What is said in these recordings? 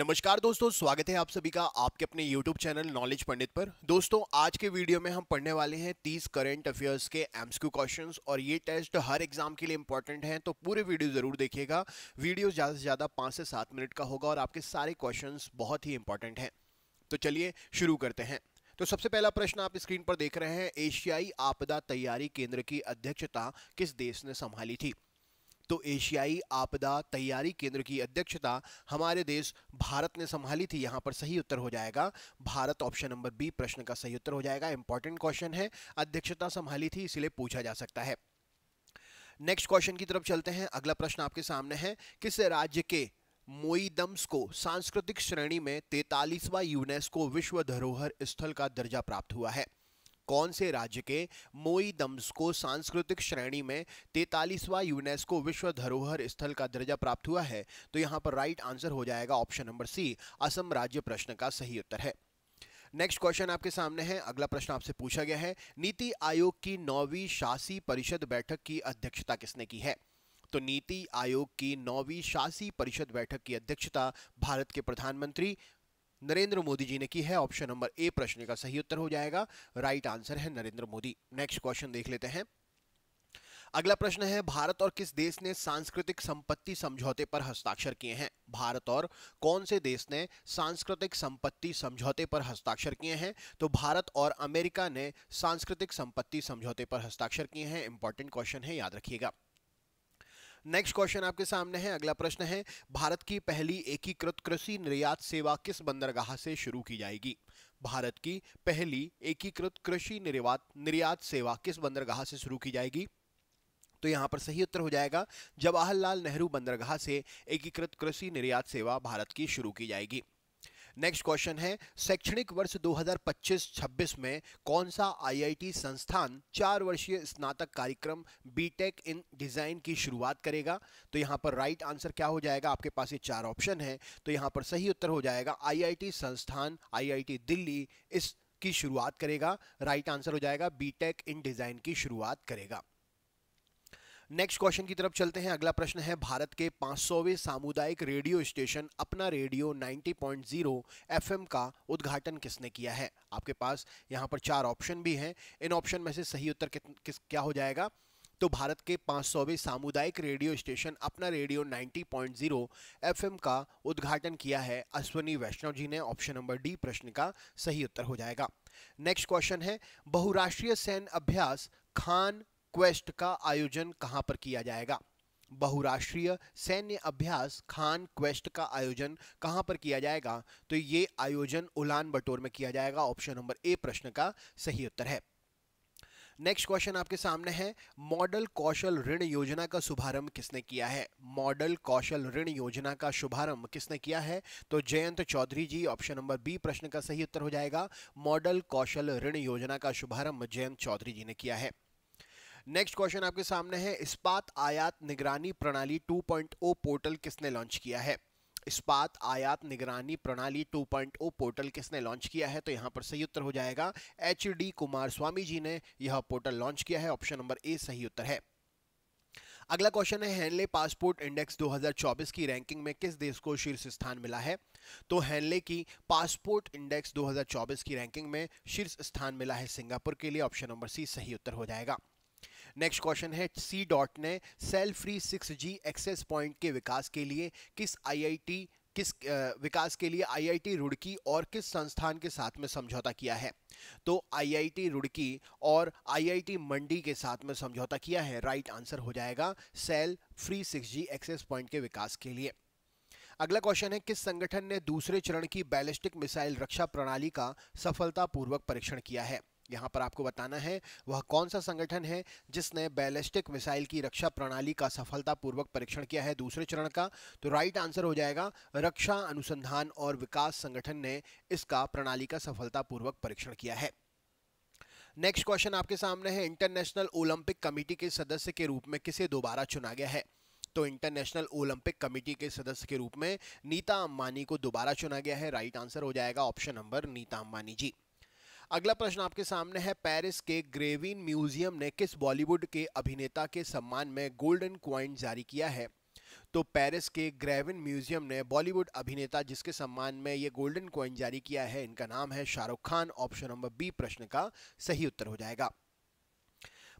नमस्कार दोस्तों स्वागत है आप सभी का आपके अपने YouTube चैनल नॉलेज पंडित पर दोस्तों आज के वीडियो में हम पढ़ने वाले हैं 30 करंट अफेयर्स के एम्सक्यू क्वेश्चंस और ये टेस्ट हर एग्जाम के लिए इंपॉर्टेंट हैं तो पूरे वीडियो ज़रूर देखिएगा वीडियो ज़्यादा से ज़्यादा पांच से सात मिनट का होगा और आपके सारे क्वेश्चन बहुत ही इंपॉर्टेंट है तो चलिए शुरू करते हैं तो सबसे पहला प्रश्न आप स्क्रीन पर देख रहे हैं एशियाई आपदा तैयारी केंद्र की अध्यक्षता किस देश ने संभाली थी तो एशियाई आपदा तैयारी केंद्र की अध्यक्षता हमारे देश भारत ने संभाली थी यहाँ पर सही उत्तर हो जाएगा भारत ऑप्शन नंबर बी प्रश्न का सही उत्तर हो जाएगा इंपॉर्टेंट क्वेश्चन है अध्यक्षता संभाली थी इसलिए पूछा जा सकता है नेक्स्ट क्वेश्चन की तरफ चलते हैं अगला प्रश्न आपके सामने है किस राज्य के मोईदम्स को सांस्कृतिक श्रेणी में तैतालीसवा यूनेस्को विश्व धरोहर स्थल का दर्जा प्राप्त हुआ है कौन से राज्य के मोई दम्स को सांस्कृतिक श्रेणी में तैतालीसवा यूनेस्को विश्व धरोहर स्थल का दर्जा प्राप्त हुआ है तो यहाँ पर राइट आंसर हो जाएगा ऑप्शन नंबर सी असम राज्य प्रश्न का सही उत्तर है नेक्स्ट क्वेश्चन आपके सामने है अगला प्रश्न आपसे पूछा गया है नीति आयोग की नौवीं शासी परिषद बैठक की अध्यक्षता किसने की है तो नीति आयोग की नौवीं शासी परिषद बैठक की अध्यक्षता भारत के प्रधानमंत्री नरेंद्र मोदी जी ने की है ऑप्शन नंबर ए प्रश्न का सही उत्तर हो जाएगा राइट आंसर है नरेंद्र मोदी नेक्स्ट क्वेश्चन देख लेते हैं अगला प्रश्न है भारत और किस देश ने सांस्कृतिक संपत्ति समझौते पर हस्ताक्षर किए हैं भारत और कौन से देश ने सांस्कृतिक संपत्ति समझौते पर हस्ताक्षर किए हैं तो भारत और अमेरिका ने सांस्कृतिक संपत्ति समझौते पर हस्ताक्षर किए हैं इंपॉर्टेंट क्वेश्चन है याद रखिएगा नेक्स्ट क्वेश्चन आपके सामने है अगला प्रश्न है भारत की पहली एकीकृत कृषि निर्यात सेवा किस बंदरगाह से शुरू की जाएगी भारत की पहली एकीकृत कृषि निर्यात निर्यात सेवा किस बंदरगाह से शुरू की जाएगी तो यहाँ पर सही उत्तर हो जाएगा जवाहरलाल नेहरू बंदरगाह से एकीकृत कृषि निर्यात सेवा भारत की शुरू की जाएगी नेक्स्ट क्वेश्चन है शैक्षणिक वर्ष 2025-26 में कौन सा आईआईटी संस्थान चार वर्षीय स्नातक कार्यक्रम बीटेक इन डिजाइन की शुरुआत करेगा तो यहाँ पर राइट आंसर क्या हो जाएगा आपके पास ये चार ऑप्शन है तो यहां पर सही उत्तर हो जाएगा आईआईटी संस्थान आईआईटी दिल्ली इस की शुरुआत करेगा राइट आंसर हो जाएगा बीटेक इन डिजाइन की शुरुआत करेगा नेक्स्ट क्वेश्चन की तरफ चलते हैं अगला प्रश्न है भारत के 500वें सामुदायिक रेडियो स्टेशन अपना रेडियो 90.0 पॉइंट का उद्घाटन किसने किया है आपके पास यहाँ पर चार ऑप्शन भी हैं इन ऑप्शन में से सही उत्तर किस क्या हो जाएगा तो भारत के 500वें सामुदायिक रेडियो स्टेशन अपना रेडियो 90.0 पॉइंट का उद्घाटन किया है अश्वनी वैष्णव जी ने ऑप्शन नंबर डी प्रश्न का सही उत्तर हो जाएगा नेक्स्ट क्वेश्चन है बहुराष्ट्रीय सैन्य अभ्यास खान क्वेस्ट का आयोजन कहां पर किया जाएगा बहुराष्ट्रीय सैन्य अभ्यास खान क्वेस्ट का आयोजन कहां पर किया जाएगा तो ये आयोजन उलान बटोर में किया जाएगा ऑप्शन नंबर ए प्रश्न का सही उत्तर है नेक्स्ट क्वेश्चन आपके सामने है मॉडल कौशल ऋण योजना का शुभारंभ किसने किया है मॉडल कौशल ऋण योजना का शुभारंभ किसने किया है तो Jayant Chaudhary ji option number B प्रश्न का सही उत्तर हो जाएगा मॉडल कौशल ऋण योजना का शुभारंभ जयंत चौधरी जी ने किया है नेक्स्ट क्वेश्चन आपके सामने है इस्पात आयात निगरानी प्रणाली 2.0 पोर्टल किसने लॉन्च किया है इस्पात आयात निगरानी प्रणाली 2.0 पोर्टल किसने लॉन्च किया है तो यहाँ पर सही उत्तर हो जाएगा H D Kumaraswamy ji ने यह पोर्टल लॉन्च किया है ऑप्शन नंबर ए सही उत्तर है अगला क्वेश्चन है हैनले पासपोर्ट इंडेक्स 2024 की रैंकिंग में किस देश को शीर्ष स्थान मिला है तो हैनले की पासपोर्ट इंडेक्स 2024 की रैंकिंग में शीर्ष स्थान मिला है सिंगापुर के लिए ऑप्शन नंबर सी सही उत्तर हो जाएगा नेक्स्ट क्वेश्चन है सी डॉट ने cell free six G access point के विकास के लिए किस आईआईटी किस विकास के लिए आईआईटी रुड़की और किस संस्थान के साथ में समझौता किया है तो आईआईटी रुड़की और आईआईटी मंडी के साथ में समझौता किया है राइट आंसर हो जाएगा cell free six G access point के विकास के लिए अगला क्वेश्चन है किस संगठन ने दूसरे चरण की बैलिस्टिक मिसाइल रक्षा प्रणाली का सफलतापूर्वक परीक्षण किया है यहाँ पर आपको बताना है वह कौन सा संगठन है जिसने बैलिस्टिक मिसाइल की रक्षा प्रणाली का सफलतापूर्वक परीक्षण किया है दूसरे चरण का तो राइट आंसर हो जाएगा रक्षा अनुसंधान और विकास संगठन ने इसका प्रणाली का सफलतापूर्वक परीक्षण किया है नेक्स्ट क्वेश्चन आपके सामने है इंटरनेशनल ओलंपिक कमेटी के सदस्य के रूप में किसे दोबारा चुना गया है तो इंटरनेशनल ओलंपिक कमेटी के सदस्य के रूप में नीता अंबानी को दोबारा चुना गया है राइट आंसर हो जाएगा ऑप्शन नंबर नीता अंबानी जी अगला प्रश्न आपके सामने है पेरिस के ग्रेविन म्यूजियम ने किस बॉलीवुड के अभिनेता के सम्मान में गोल्डन क्वाइन जारी किया है तो पेरिस के ग्रेविन म्यूजियम ने बॉलीवुड अभिनेता जिसके सम्मान में ये गोल्डन क्वाइन जारी किया है इनका नाम है Shahrukh Khan option number B प्रश्न का सही उत्तर हो जाएगा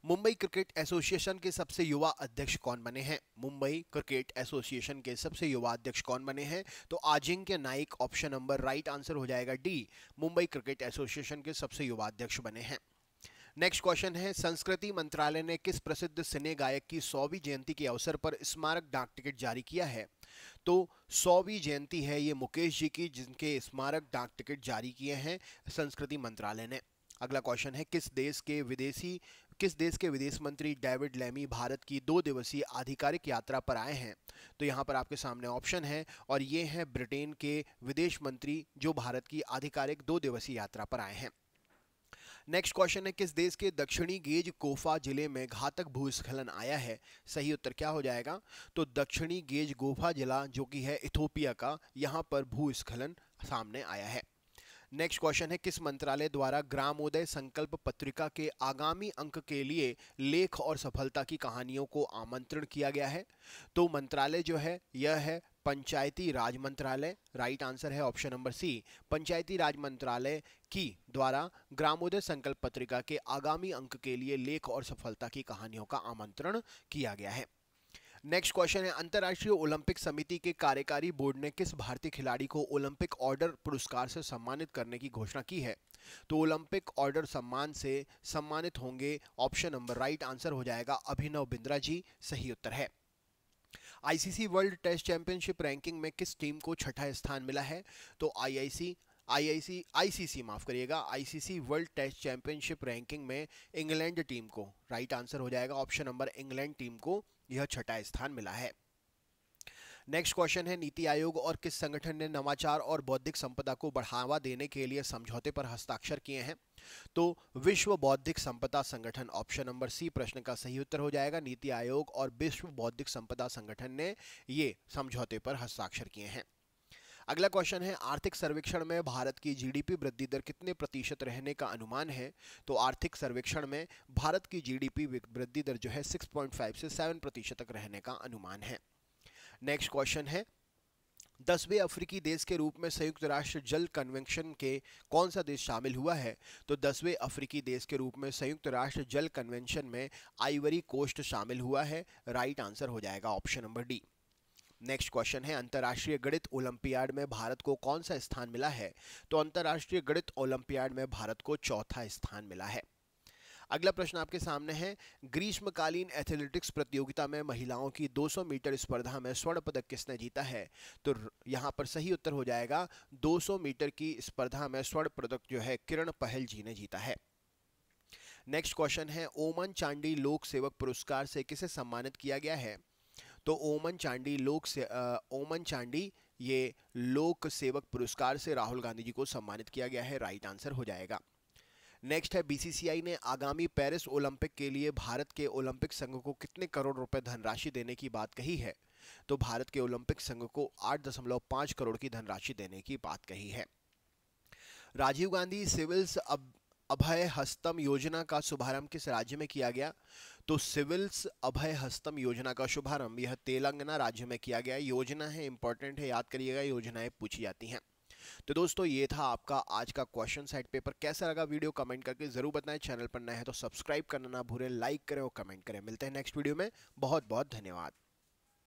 मुंबई क्रिकेट एसोसिएशन के सबसे युवा अध्यक्ष कौन बने हैं मुंबई क्रिकेट एसोसिएशन के सबसे युवा अध्यक्ष कौन बने हैं तो Ajinkya Naik option number right answer हो जाएगा डी मुंबई क्रिकेट एसोसिएशन के सबसे युवा अध्यक्ष बने हैं नेक्स्ट क्वेश्चन है संस्कृति मंत्रालय ने किस प्रसिद्ध सिने गायक की सौवीं जयंती के अवसर पर स्मारक डाक टिकट जारी किया है तो सौवीं जयंती है ये मुकेश जी की जिनके स्मारक डाक टिकट जारी किए हैं संस्कृति मंत्रालय ने अगला क्वेश्चन है किस देश के विदेशी किस देश के विदेश मंत्री डेविड लेमी भारत की दो दिवसीय आधिकारिक यात्रा पर आए हैं तो यहाँ पर आपके सामने ऑप्शन है और ये हैं ब्रिटेन के विदेश मंत्री जो भारत की आधिकारिक दो दिवसीय यात्रा पर आए हैं नेक्स्ट क्वेश्चन है किस देश के दक्षिणी गेज कोफा जिले में घातक भूस्खलन आया है सही उत्तर क्या हो जाएगा तो दक्षिणी गेज गोफा जिला जो कि है इथोपिया का यहाँ पर भूस्खलन सामने आया है नेक्स्ट क्वेश्चन है किस मंत्रालय द्वारा ग्रामोदय संकल्प पत्रिका के आगामी अंक के लिए लेख और सफलता की कहानियों को आमंत्रण किया गया है तो मंत्रालय जो है यह है पंचायती राज मंत्रालय राइट आंसर है option number C Panchayati Raj मंत्रालय की द्वारा ग्रामोदय संकल्प पत्रिका के आगामी अंक के लिए लेख और सफलता की कहानियों का आमंत्रण किया गया है नेक्स्ट क्वेश्चन है अंतर्राष्ट्रीय ओलंपिक समिति के कार्यकारी बोर्ड ने किस भारतीय खिलाड़ी को ओलंपिक ऑर्डर पुरस्कार से सम्मानित करने की घोषणा की है तो ओलंपिक ऑर्डर सम्मान से सम्मानित होंगे ऑप्शन नंबर राइट आंसर हो जाएगा अभिनव बिंद्रा जी सही उत्तर है ICC World Test Championship ranking में किस टीम को छठा स्थान मिला है तो आईआईसी आईआईसी आईसीसी माफ करिएगा ICC World Test Championship ranking में इंग्लैंड टीम को राइट right आंसर हो जाएगा ऑप्शन नंबर इंग्लैंड टीम को यह छठा स्थान मिला है नेक्स्ट क्वेश्चन है नीति आयोग और किस संगठन ने नवाचार और बौद्धिक संपदा को बढ़ावा देने के लिए समझौते पर हस्ताक्षर किए हैं तो विश्व बौद्धिक संपदा संगठन ऑप्शन नंबर सी प्रश्न का सही उत्तर हो जाएगा नीति आयोग और विश्व बौद्धिक संपदा संगठन ने ये समझौते पर हस्ताक्षर किए हैं अगला क्वेश्चन है आर्थिक सर्वेक्षण में भारत की जीडीपी वृद्धि दर कितने प्रतिशत रहने का अनुमान है तो आर्थिक सर्वेक्षण में भारत की जीडीपी वृद्धि दर जो है 6.5 से 7 प्रतिशत तक रहने का अनुमान है नेक्स्ट क्वेश्चन है दसवें अफ्रीकी देश के रूप में संयुक्त राष्ट्र जल कन्वेंशन के कौन सा देश शामिल हुआ है तो दसवें अफ्रीकी देश के रूप में संयुक्त राष्ट्र जल कन्वेंशन में आइवरी कोस्ट शामिल हुआ है राइट आंसर हो जाएगा option number D next question है अंतर्राष्ट्रीय गणित ओलंपियाड में भारत को कौन सा स्थान मिला है तो अंतर्राष्ट्रीय गणित ओलंपियाड में भारत को चौथा स्थान मिला है अगला प्रश्न आपके सामने है ग्रीष्मकालीन एथलेटिक्स प्रतियोगिता में महिलाओं की 200 मीटर स्पर्धा में स्वर्ण पदक किसने जीता है तो यहाँ पर सही उत्तर हो जाएगा 200 मीटर की स्पर्धा में स्वर्ण पदक जो है किरण पहल जी ने जीता है नेक्स्ट क्वेश्चन है ओमन चांडी लोक सेवक पुरस्कार से किसे सम्मानित किया गया है तो ओमन चांडी लोक से ओमन चांडी ये लोक सेवक पुरस्कार से राहुल गांधी जी को सम्मानित किया गया है राइट आंसर हो जाएगा नेक्स्ट है बीसीसीआई ने आगामी पेरिस ओलंपिक के लिए भारत के ओलंपिक संघ को कितने करोड़ रुपए धनराशि देने की बात कही है तो भारत के ओलंपिक संघ को 8.5 करोड़ की धनराशि देने की बात कही है राजीव गांधी सिविल्स अब अभय हस्तम योजना का शुभारंभ किस राज्य में किया गया तो सिविल्स अभय हस्तम योजना का शुभारंभ यह तेलंगाना राज्य में किया गया योजना है इंपॉर्टेंट है याद करिएगा योजनाएं पूछी जाती हैं तो दोस्तों ये था आपका आज का क्वेश्चन सेट पेपर कैसा लगा वीडियो कमेंट करके जरूर बताएं चैनल पर नए हैं तो सब्सक्राइब करना ना भूलें लाइक करें और कमेंट करें मिलते हैं नेक्स्ट वीडियो में बहुत बहुत धन्यवाद